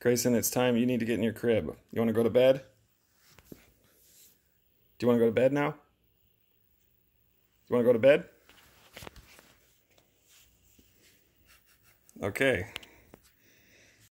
Grayson, it's time you need to get in your crib. You want to go to bed? Do you want to go to bed now? You want to go to bed? Okay.